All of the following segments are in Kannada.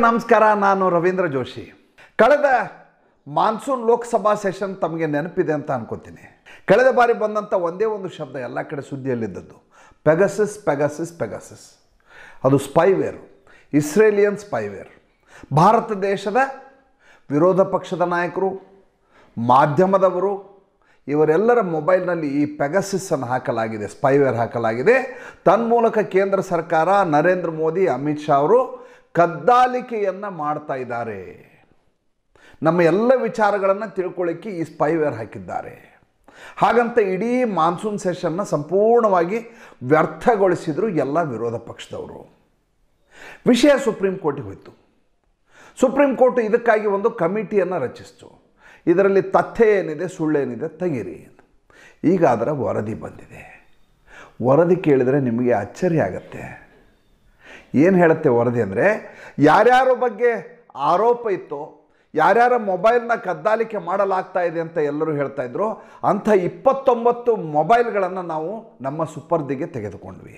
ನಮಸ್ಕಾರ ನಾನು ರವೀಂದ್ರ ಜೋಶಿ ಕಳೆದ ಮಾನ್ಸೂನ್ ಲೋಕಸಭಾ ಸೆಷನ್ ತಮಗೆ ನೆನಪಿದೆ ಅಂತ ಅನ್ಕೋತೀನಿ ಕಳೆದ ಬಾರಿ ಬಂದಂಥ ಒಂದೇ ಒಂದು ಶಬ್ದ ಎಲ್ಲ ಕಡೆ ಸುದ್ದಿಯಲ್ಲಿದ್ದದ್ದು ಪೆಗಸಿಸ್ ಪೆಗಸಿಸ್ ಪೆಗಸಿಸ್ ಅದು ಸ್ಪೈವೇರ್ ಇಸ್ರೇಲಿಯನ್ ಸ್ಪೈವೇರ್ ಭಾರತ ದೇಶದ ವಿರೋಧ ಪಕ್ಷದ ನಾಯಕರು ಮಾಧ್ಯಮದವರು ಇವರೆಲ್ಲರ ಮೊಬೈಲ್ನಲ್ಲಿ ಈ ಪೆಗಸಿಸನ್ನು ಹಾಕಲಾಗಿದೆ ಸ್ಪೈವೇರ್ ಹಾಕಲಾಗಿದೆ ತನ್ಮೂಲಕ ಕೇಂದ್ರ ಸರ್ಕಾರ ನರೇಂದ್ರ ಮೋದಿ ಅಮಿತ್ ಶಾ ಅವರು ಕದ್ದಾಲಿಕೆಯನ್ನು ಮಾಡ್ತಾ ಇದ್ದಾರೆ ನಮ್ಮ ಎಲ್ಲ ವಿಚಾರಗಳನ್ನು ತಿಳ್ಕೊಳ್ಳಿಕ್ಕೆ ಈ ಸ್ಪೈವೇರ್ ಹಾಕಿದ್ದಾರೆ ಹಾಗಂತ ಇಡೀ ಮಾನ್ಸೂನ್ ಸೆಷನ್ನ ಸಂಪೂರ್ಣವಾಗಿ ವ್ಯರ್ಥಗೊಳಿಸಿದರು ಎಲ್ಲ ವಿರೋಧ ಪಕ್ಷದವರು ವಿಷಯ ಸುಪ್ರೀಂ ಕೋರ್ಟಿಗೆ ಹೋಯಿತು ಸುಪ್ರೀಂ ಕೋರ್ಟ್ ಇದಕ್ಕಾಗಿ ಒಂದು ಕಮಿಟಿಯನ್ನು ರಚಿಸ್ತು ಇದರಲ್ಲಿ ತಥ್ಯ ಏನಿದೆ ಸುಳ್ಳೇನಿದೆ ತೆಗಿರಿ ಈಗ ಅದರ ವರದಿ ಬಂದಿದೆ ವರದಿ ಕೇಳಿದರೆ ನಿಮಗೆ ಆಶ್ಚರ್ಯ ಆಗತ್ತೆ ಏನು ಹೇಳುತ್ತೆ ವರದಿ ಅಂದರೆ ಯಾರ್ಯಾರ ಬಗ್ಗೆ ಆರೋಪ ಇತ್ತು ಯಾರ್ಯಾರ ಮೊಬೈಲ್ನ ಕದ್ದಾಲಿಕೆ ಮಾಡಲಾಗ್ತಾ ಇದೆ ಅಂತ ಎಲ್ಲರೂ ಹೇಳ್ತಾ ಇದ್ರು ಅಂಥ ಇಪ್ಪತ್ತೊಂಬತ್ತು ಮೊಬೈಲ್ಗಳನ್ನು ನಾವು ನಮ್ಮ ಸುಪರ್ದಿಗೆ ತೆಗೆದುಕೊಂಡ್ವಿ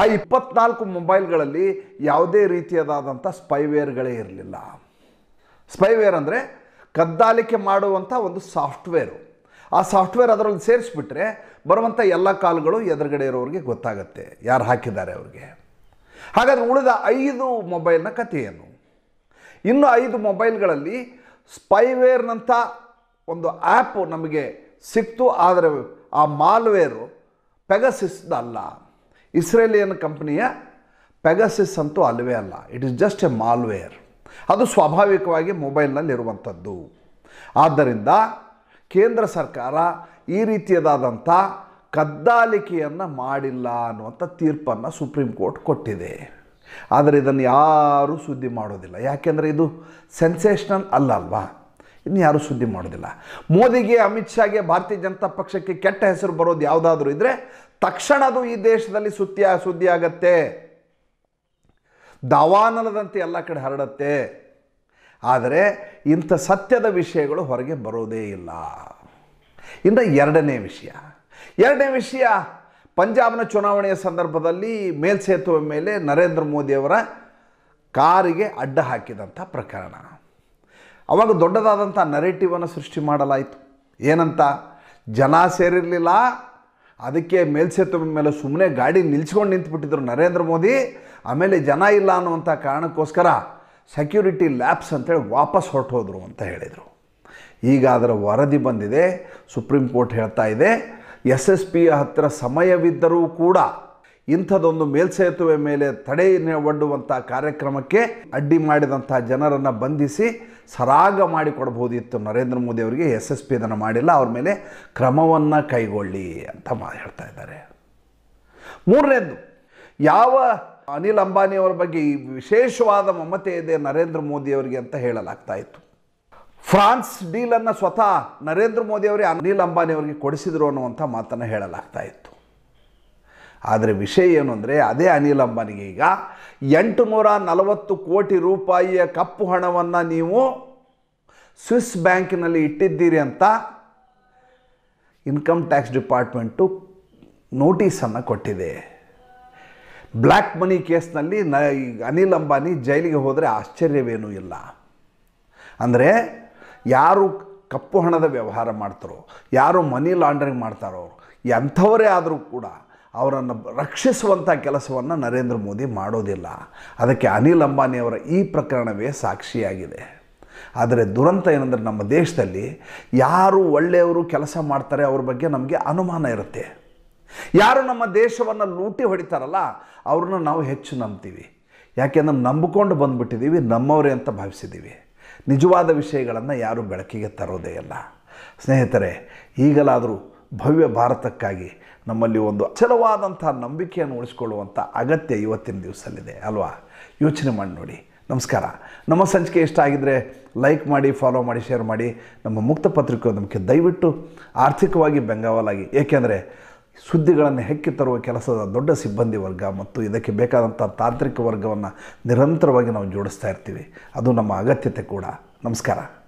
ಆ ಇಪ್ಪತ್ನಾಲ್ಕು ಮೊಬೈಲ್ಗಳಲ್ಲಿ ಯಾವುದೇ ರೀತಿಯದಾದಂಥ ಸ್ಪೈವೇರ್ಗಳೇ ಇರಲಿಲ್ಲ ಸ್ಪೈವೇರ್ ಅಂದರೆ ಕದ್ದಾಲಿಕೆ ಮಾಡುವಂಥ ಒಂದು ಸಾಫ್ಟ್ವೇರು ಆ ಸಾಫ್ಟ್ವೇರ್ ಅದರಲ್ಲಿ ಸೇರಿಸ್ಬಿಟ್ರೆ ಬರುವಂಥ ಎಲ್ಲ ಕಾಲುಗಳು ಎದುರುಗಡೆ ಇರೋರಿಗೆ ಗೊತ್ತಾಗುತ್ತೆ ಯಾರು ಹಾಕಿದ್ದಾರೆ ಅವ್ರಿಗೆ ಹಾಗಾದರೆ ಉಳಿದ ಐದು ಮೊಬೈಲ್ನ ಕಥೆಯನ್ನು ಇನ್ನು ಐದು ಮೊಬೈಲ್ಗಳಲ್ಲಿ ಸ್ಪೈವೇರ್ನಂಥ ಒಂದು ಆ್ಯಪ್ ನಮಗೆ ಸಿಕ್ತು ಆದರೆ ಆ ಮಾಲ್ವೇರು ಪೆಗಸಿಸ್ದ ಅಲ್ಲ ಇಸ್ರೇಲಿಯನ್ ಕಂಪ್ನಿಯ ಪೆಗಸಿಸ್ ಅಂತೂ ಅಲ್ಲವೇ ಅಲ್ಲ it is just a malware ಅದು ಸ್ವಾಭಾವಿಕವಾಗಿ ಮೊಬೈಲ್ನಲ್ಲಿರುವಂಥದ್ದು ಆದ್ದರಿಂದ ಕೇಂದ್ರ ಸರ್ಕಾರ ಈ ರೀತಿಯದಾದಂಥ ಕದ್ದಾಲಿಕೆಯನ್ನು ಮಾಡಿಲ್ಲ ಅನ್ನುವಂಥ ತೀರ್ಪನ್ನು ಸುಪ್ರೀಂ ಕೋರ್ಟ್ ಕೊಟ್ಟಿದೆ ಆದರೆ ಇದನ್ನು ಯಾರೂ ಸುದ್ದಿ ಮಾಡೋದಿಲ್ಲ ಯಾಕೆಂದರೆ ಇದು ಸೆನ್ಸೇಷನಲ್ ಅಲ್ಲಲ್ವಾ ಇನ್ನು ಯಾರೂ ಸುದ್ದಿ ಮಾಡೋದಿಲ್ಲ ಮೋದಿಗೆ ಅಮಿತ್ ಶಾಗೆ ಭಾರತೀಯ ಜನತಾ ಪಕ್ಷಕ್ಕೆ ಕೆಟ್ಟ ಹೆಸರು ಬರೋದು ಯಾವುದಾದ್ರೂ ಇದ್ದರೆ ತಕ್ಷಣ ಅದು ಈ ದೇಶದಲ್ಲಿ ಸುದ್ದಿ ಸುದ್ದಿ ಆಗತ್ತೆ ದವಾನಲದಂತೆ ಎಲ್ಲ ಕಡೆ ಹರಡತ್ತೆ ಆದರೆ ಇಂಥ ಸತ್ಯದ ವಿಷಯಗಳು ಹೊರಗೆ ಬರೋದೇ ಇಲ್ಲ ಇಂದ ಎರಡನೇ ವಿಷಯ ಎರಡನೇ ವಿಷಯ ಪಂಜಾಬ್ನ ಚುನಾವಣೆಯ ಸಂದರ್ಭದಲ್ಲಿ ಮೇಲ್ಸೇತುವೆ ಮೇಲೆ ನರೇಂದ್ರ ಮೋದಿಯವರ ಕಾರಿಗೆ ಅಡ್ಡ ಹಾಕಿದಂಥ ಪ್ರಕರಣ ಅವಾಗ ದೊಡ್ಡದಾದಂಥ ನರೇಟಿವನ್ನು ಸೃಷ್ಟಿ ಮಾಡಲಾಯಿತು ಏನಂತ ಜನ ಸೇರಿರಲಿಲ್ಲ ಅದಕ್ಕೆ ಮೇಲ್ಸೇತುವೆ ಮೇಲೆ ಸುಮ್ಮನೆ ಗಾಡಿ ನಿಲ್ಸ್ಕೊಂಡು ನಿಂತುಬಿಟ್ಟಿದ್ರು ನರೇಂದ್ರ ಮೋದಿ ಆಮೇಲೆ ಜನ ಇಲ್ಲ ಅನ್ನುವಂಥ ಕಾರಣಕ್ಕೋಸ್ಕರ ಸೆಕ್ಯೂರಿಟಿ ಲ್ಯಾಬ್ಸ್ ಅಂತೇಳಿ ವಾಪಸ್ ಹೊರಟೋದ್ರು ಅಂತ ಹೇಳಿದರು ಈಗ ಅದರ ವರದಿ ಬಂದಿದೆ ಸುಪ್ರೀಂ ಕೋರ್ಟ್ ಹೇಳ್ತಾ ಇದೆ ಎಸ್ ಎಸ್ ಪಿಯ ಹತ್ತಿರ ಸಮಯವಿದ್ದರೂ ಕೂಡ ಇಂಥದೊಂದು ಮೇಲ್ಸೇತುವೆ ಮೇಲೆ ತಡೆ ಒಡ್ಡುವಂಥ ಕಾರ್ಯಕ್ರಮಕ್ಕೆ ಅಡ್ಡಿ ಮಾಡಿದಂಥ ಜನರನ್ನು ಬಂಧಿಸಿ ಸರಾಗ ಮಾಡಿಕೊಡ್ಬೋದಿತ್ತು ನರೇಂದ್ರ ಮೋದಿ ಅವರಿಗೆ ಎಸ್ ಎಸ್ ಪಿ ಅದನ್ನು ಮಾಡಿಲ್ಲ ಅವ್ರ ಮೇಲೆ ಕ್ರಮವನ್ನು ಕೈಗೊಳ್ಳಿ ಅಂತ ಮಾ ಹೇಳ್ತಾ ಇದ್ದಾರೆ ಮೂರನೇದು ಯಾವ ಅನಿಲ್ ಅಂಬಾನಿಯವರ ಬಗ್ಗೆ ವಿಶೇಷವಾದ ಮಮತೆ ಇದೆ ನರೇಂದ್ರ ಮೋದಿಯವರಿಗೆ ಅಂತ ಹೇಳಲಾಗ್ತಾ ಇತ್ತು ಫ್ರಾನ್ಸ್ ಡೀಲನ್ನು ಸ್ವತಃ ನರೇಂದ್ರ ಅವರೇ ಅನಿಲ್ ಅಂಬಾನಿ ಅವರಿಗೆ ಕೊಡಿಸಿದರು ಅನ್ನುವಂಥ ಮಾತನ್ನು ಹೇಳಲಾಗ್ತಾ ಇತ್ತು ಆದರೆ ವಿಷಯ ಏನು ಅಂದರೆ ಅದೇ ಅನಿಲ್ ಅಂಬಾನಿಗೆ ಈಗ ಎಂಟು ನೂರ ನಲವತ್ತು ಕೋಟಿ ರೂಪಾಯಿಯ ಕಪ್ಪು ಹಣವನ್ನು ನೀವು ಸ್ವಿಸ್ ಬ್ಯಾಂಕಿನಲ್ಲಿ ಇಟ್ಟಿದ್ದೀರಿ ಅಂತ ಇನ್ಕಮ್ ಟ್ಯಾಕ್ಸ್ ಡಿಪಾರ್ಟ್ಮೆಂಟು ನೋಟಿಸನ್ನು ಕೊಟ್ಟಿದೆ ಬ್ಲ್ಯಾಕ್ ಮನಿ ಕೇಸ್ನಲ್ಲಿ ನ ಅನಿಲ್ ಅಂಬಾನಿ ಜೈಲಿಗೆ ಹೋದರೆ ಆಶ್ಚರ್ಯವೇನೂ ಇಲ್ಲ ಅಂದರೆ ಯಾರು ಕಪ್ಪು ಹಣದ ವ್ಯವಹಾರ ಮಾಡ್ತಾರೋ ಯಾರು ಮನಿ ಲಾಂಡ್ರಿಂಗ್ ಮಾಡ್ತಾರೋ ಎಂಥವರೇ ಆದರೂ ಕೂಡ ಅವರನ್ನು ರಕ್ಷಿಸುವಂಥ ಕೆಲಸವನ್ನು ನರೇಂದ್ರ ಮೋದಿ ಮಾಡೋದಿಲ್ಲ ಅದಕ್ಕೆ ಅನಿಲ್ ಅಂಬಾನಿಯವರ ಈ ಪ್ರಕರಣವೇ ಸಾಕ್ಷಿಯಾಗಿದೆ ಆದರೆ ದುರಂತ ಏನಂದರೆ ನಮ್ಮ ದೇಶದಲ್ಲಿ ಯಾರು ಒಳ್ಳೆಯವರು ಕೆಲಸ ಮಾಡ್ತಾರೆ ಅವ್ರ ಬಗ್ಗೆ ನಮಗೆ ಅನುಮಾನ ಇರುತ್ತೆ ಯಾರು ನಮ್ಮ ದೇಶವನ್ನು ಲೂಟಿ ಹೊಡಿತಾರಲ್ಲ ಅವ್ರನ್ನ ನಾವು ಹೆಚ್ಚು ನಂಬ್ತೀವಿ ಯಾಕೆಂದ್ರೆ ನಂಬಿಕೊಂಡು ಬಂದುಬಿಟ್ಟಿದ್ದೀವಿ ನಮ್ಮವರೇ ಅಂತ ಭಾವಿಸಿದ್ದೀವಿ ನಿಜವಾದ ವಿಷಯಗಳನ್ನು ಯಾರೂ ಬೆಳಕಿಗೆ ತರೋದೇ ಇಲ್ಲ ಸ್ನೇಹಿತರೆ ಈಗಲಾದರೂ ಭವ್ಯ ಭಾರತಕ್ಕಾಗಿ ನಮ್ಮಲ್ಲಿ ಒಂದು ಅಚಲವಾದಂಥ ನಂಬಿಕೆಯನ್ನು ಉಳಿಸಿಕೊಳ್ಳುವಂಥ ಅಗತ್ಯ ಇವತ್ತಿನ ದಿವಸಲ್ಲಿದೆ ಅಲ್ವಾ ಯೋಚನೆ ಮಾಡಿ ನೋಡಿ ನಮಸ್ಕಾರ ನಮ್ಮ ಸಂಚಿಕೆ ಇಷ್ಟ ಆಗಿದ್ದರೆ ಲೈಕ್ ಮಾಡಿ ಫಾಲೋ ಮಾಡಿ ಶೇರ್ ಮಾಡಿ ನಮ್ಮ ಮುಕ್ತ ಪತ್ರಿಕೆ ನಮಗೆ ದಯವಿಟ್ಟು ಆರ್ಥಿಕವಾಗಿ ಬೆಂಗಾವಲಾಗಿ ಏಕೆಂದರೆ ಸುದ್ದಿಗಳನ್ನು ಹೆಕ್ಕಿ ತರುವ ಕೆಲಸದ ದೊಡ್ಡ ಸಿಬ್ಬಂದಿ ವರ್ಗ ಮತ್ತು ಇದಕ್ಕೆ ಬೇಕಾದಂಥ ತಾಂತ್ರಿಕ ವರ್ಗವನ್ನು ನಿರಂತರವಾಗಿ ನಾವು ಜೋಡಿಸ್ತಾ ಇರ್ತೀವಿ ಅದು ನಮ್ಮ ಅಗತ್ಯತೆ ಕೂಡ ನಮಸ್ಕಾರ